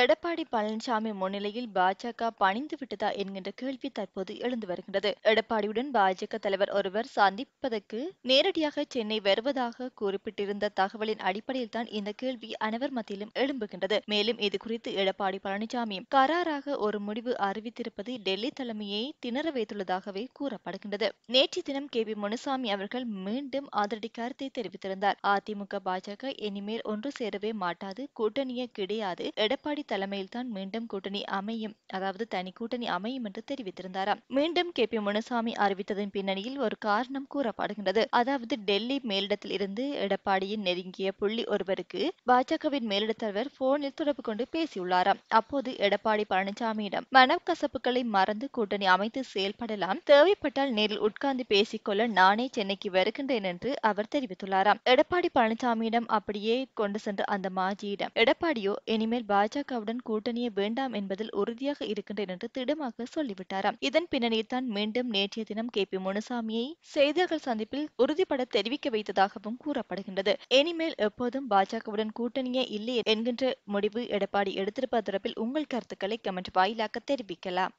எடப்பாடி பழனிசாமி முன்னிலையில் பாஜக பணிந்து விட்டதா என்கின்ற கேள்வி தற்போது எழுந்து வருகின்றது எடப்பாடியுடன் பாஜக தலைவர் ஒருவர் சந்திப்பதற்கு நேரடியாக சென்னை வருவதாக குறிப்பிட்டிருந்த தகவலின் அடிப்படையில் தான் இந்த கேள்வி அனைவர் மத்தியிலும் எழும்புகின்றது மேலும் இது குறித்து எடப்பாடி பழனிசாமி கராராக ஒரு முடிவு அறிவித்திருப்பது டெல்லி தலைமையை திணற வைத்துள்ளதாகவே கூறப்படுகின்றது நேற்று தினம் கே பி முனுசாமி அவர்கள் மீண்டும் அதிரடி கருத்தை தெரிவித்திருந்தார் அதிமுக பாஜக இனிமேல் ஒன்று சேரவே மாட்டாது கூட்டணியே கிடையாது எடப்பாடி எடப்பாடி தான் மீண்டும் கூட்டணி அமையும் அதாவது தனி கூட்டணி அமையும் என்று தெரிவித்திருந்தாராம் மீண்டும் கே பி முனுசாமி அறிவித்ததன் பின்னணியில் ஒரு காரணம் கூறப்படுகின்றது அதாவது டெல்லி மேலிடத்தில் இருந்து எடப்பாடியின் நெருங்கிய புள்ளி ஒருவருக்கு பாஜகவின் மேலிட தலைவர் போனில் தொடர்பு கொண்டு பேசியுள்ளாராம் அப்போது எடப்பாடி பழனிசாமியிடம் மனக்கசப்புகளை மறந்து கூட்டணி அமைத்து செயல்படலாம் தேவைப்பட்டால் நேரில் உட்கார்ந்து பேசிக்கொள்ள நானே சென்னைக்கு வருகின்றேன் என்று அவர் தெரிவித்துள்ளாராம் எடப்பாடி பழனிசாமியிடம் அப்படியே கொண்டு சென்ற அந்த மாஜியிடம் எடப்பாடியோ இனிமேல் பாஜக அமெரிக்காவுடன் கூட்டணியை வேண்டாம் என்பதில் உறுதியாக இருக்கின்றேன் என்று திடமாக சொல்லிவிட்டாராம் இதன் பின்னணியில் தான் மீண்டும் நேற்றைய தினம் கே பி முனுசாமியை செய்தியாளர்கள் சந்திப்பில் உறுதிபட தெரிவிக்க வைத்ததாகவும் கூறப்படுகின்றது இனிமேல் எப்போதும் பாஜகவுடன் கூட்டணியே இல்லை என்கின்ற முடிவு எடப்பாடி எடுத்திருப்பது தொடர்பில் உங்கள் கருத்துக்களை கமெண்ட் வாயிலாக தெரிவிக்கலாம்